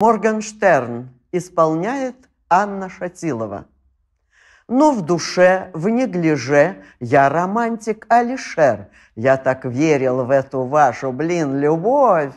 Моргенштерн исполняет Анна Шатилова. Но «Ну, в душе, в неглиже, я романтик Алишер. Я так верил в эту вашу, блин, любовь.